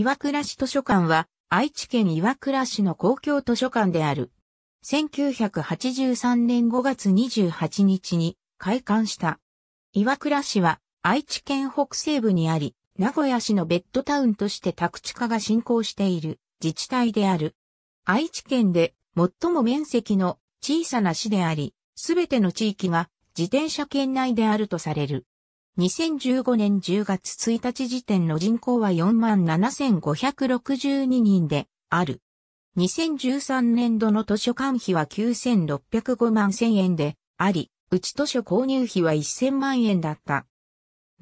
岩倉市図書館は愛知県岩倉市の公共図書館である。1983年5月28日に開館した。岩倉市は愛知県北西部にあり、名古屋市のベッドタウンとして宅地化が進行している自治体である。愛知県で最も面積の小さな市であり、すべての地域が自転車圏内であるとされる。2015年10月1日時点の人口は47,562人である。2013年度の図書館費は9605万1000円であり、うち図書購入費は1000万円だった。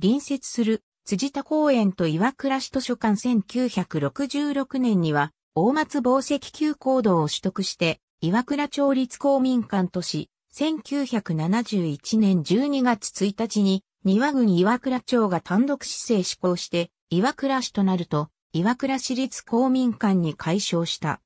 隣接する辻田公園と岩倉市図書館1966年には大松宝石級行動を取得して岩倉町立公民館とし、1971年12月1日に庭郡岩倉町が単独市政施行して、岩倉市となると、岩倉市立公民館に解消した。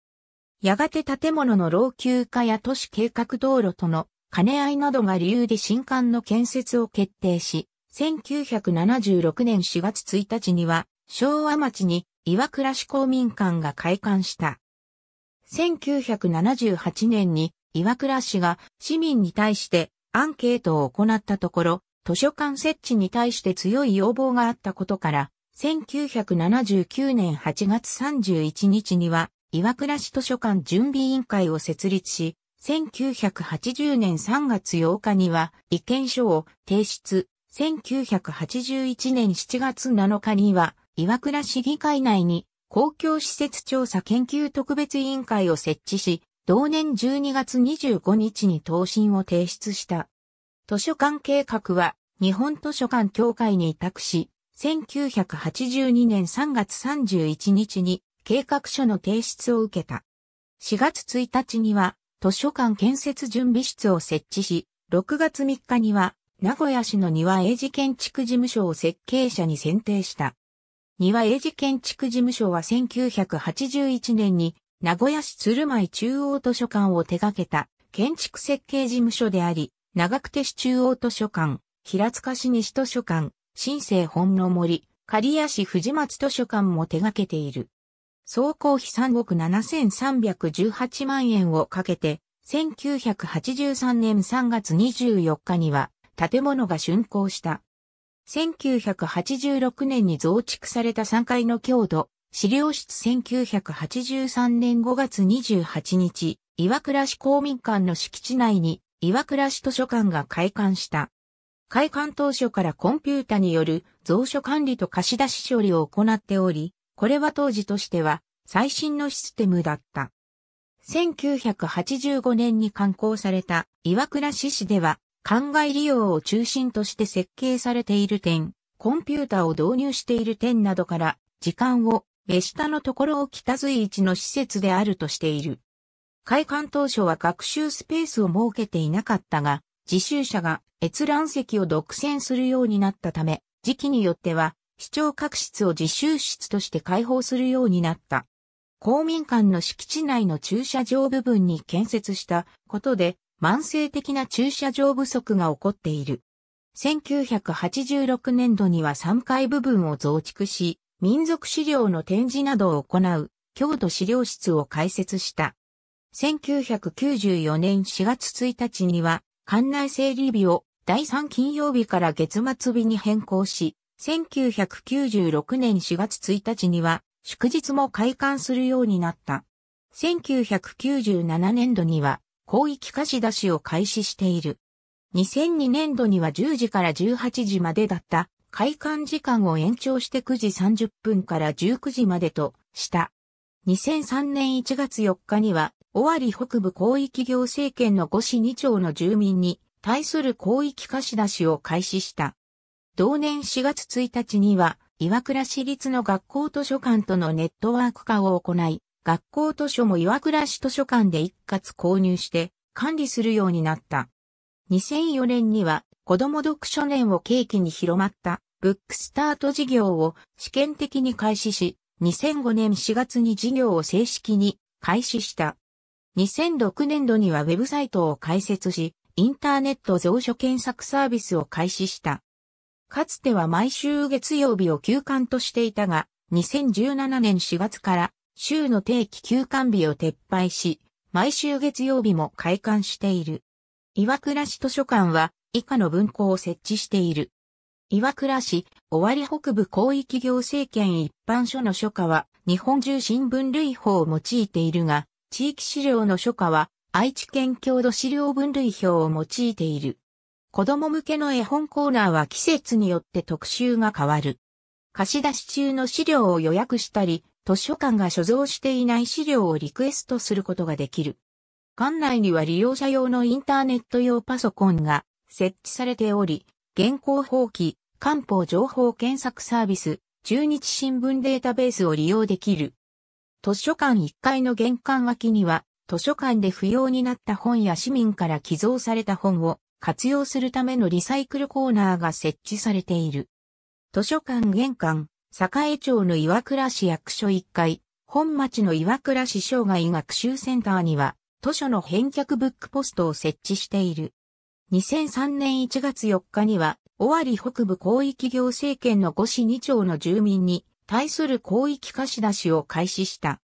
やがて建物の老朽化や都市計画道路との兼ね合いなどが理由で新館の建設を決定し、1976年4月1日には昭和町に岩倉市公民館が開館した。1978年に岩倉市が市民に対してアンケートを行ったところ、図書館設置に対して強い要望があったことから、1979年8月31日には、岩倉市図書館準備委員会を設立し、1980年3月8日には意見書を提出、1981年7月7日には岩倉市議会内に公共施設調査研究特別委員会を設置し、同年12月25日に答申を提出した。図書館計画は日本図書館協会に委託し、1982年3月31日に計画書の提出を受けた。4月1日には図書館建設準備室を設置し、6月3日には名古屋市の庭英治建築事務所を設計者に選定した。庭英治建築事務所は1981年に名古屋市鶴舞中央図書館を手掛けた建築設計事務所であり、長久手市中央図書館、平塚市西図書館、新生本の森、刈谷市藤松図書館も手掛けている。総工費3億7318万円をかけて、1983年3月24日には建物が竣工した。1986年に増築された3階の強度、資料室1983年5月28日、岩倉市公民館の敷地内に岩倉市図書館が開館した。開館当初からコンピュータによる蔵書管理と貸し出し処理を行っており、これは当時としては最新のシステムだった。1985年に刊行された岩倉市市では、灌漑利用を中心として設計されている点、コンピュータを導入している点などから、時間を、下下のところを北随一の施設であるとしている。開館当初は学習スペースを設けていなかったが、自習者が閲覧席を独占するようになったため、時期によっては、市長各室を自習室として開放するようになった。公民館の敷地内の駐車場部分に建設したことで、慢性的な駐車場不足が起こっている。1986年度には3階部分を増築し、民族資料の展示などを行う、京都資料室を開設した。1994年4月1日には、館内整理日を第3金曜日から月末日に変更し、1996年4月1日には、祝日も開館するようになった。1997年度には、広域貸し出しを開始している。2002年度には10時から18時までだった開館時間を延長して9時30分から19時までとした。2003年1月4日には尾張北部広域行政権の五市二町の住民に対する広域貸し出しを開始した。同年4月1日には、岩倉市立の学校図書館とのネットワーク化を行い、学校図書も岩倉市図書館で一括購入して管理するようになった。2004年には子供読書年を契機に広まったブックスタート事業を試験的に開始し、2005年4月に事業を正式に開始した。2006年度にはウェブサイトを開設し、インターネット蔵書検索サービスを開始した。かつては毎週月曜日を休館としていたが、2017年4月から週の定期休館日を撤廃し、毎週月曜日も開館している。岩倉市図書館は以下の文庫を設置している。岩倉市、尾張北部広域行政権一般書の書家は日本中新聞類法を用いているが、地域資料の書家は、愛知県郷土資料分類表を用いている。子供向けの絵本コーナーは季節によって特集が変わる。貸し出し中の資料を予約したり、図書館が所蔵していない資料をリクエストすることができる。館内には利用者用のインターネット用パソコンが設置されており、現行法規、官報情報検索サービス、中日新聞データベースを利用できる。図書館1階の玄関脇には、図書館で不要になった本や市民から寄贈された本を活用するためのリサイクルコーナーが設置されている。図書館玄関、栄町の岩倉市役所1階、本町の岩倉市障害学習センターには、図書の返却ブックポストを設置している。2003年1月4日には、尾張北部広域行政権の五市二町の住民に、対する広域貸し出しを開始した。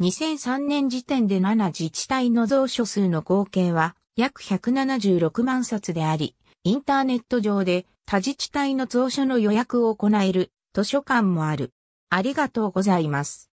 2003年時点で7自治体の蔵書数の合計は約176万冊であり、インターネット上で他自治体の蔵書の予約を行える図書館もある。ありがとうございます。